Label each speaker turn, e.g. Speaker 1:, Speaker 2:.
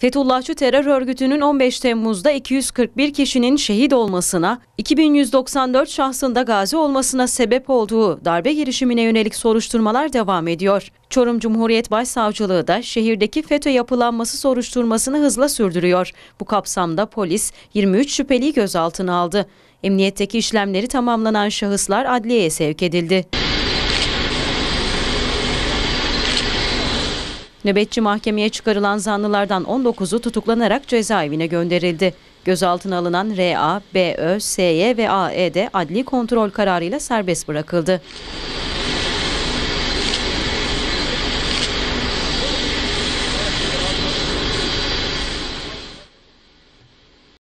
Speaker 1: Fethullahçı terör örgütünün 15 Temmuz'da 241 kişinin şehit olmasına, 2194 şahsında gazi olmasına sebep olduğu darbe girişimine yönelik soruşturmalar devam ediyor. Çorum Cumhuriyet Başsavcılığı da şehirdeki FETÖ yapılanması soruşturmasını hızla sürdürüyor. Bu kapsamda polis 23 şüpheliyi gözaltına aldı. Emniyetteki işlemleri tamamlanan şahıslar adliyeye sevk edildi. Nöbetçi mahkemeye çıkarılan zanlılardan 19'u tutuklanarak cezaevine gönderildi. Gözaltına alınan RA, BÖ, SY ve AE de adli kontrol kararıyla serbest bırakıldı.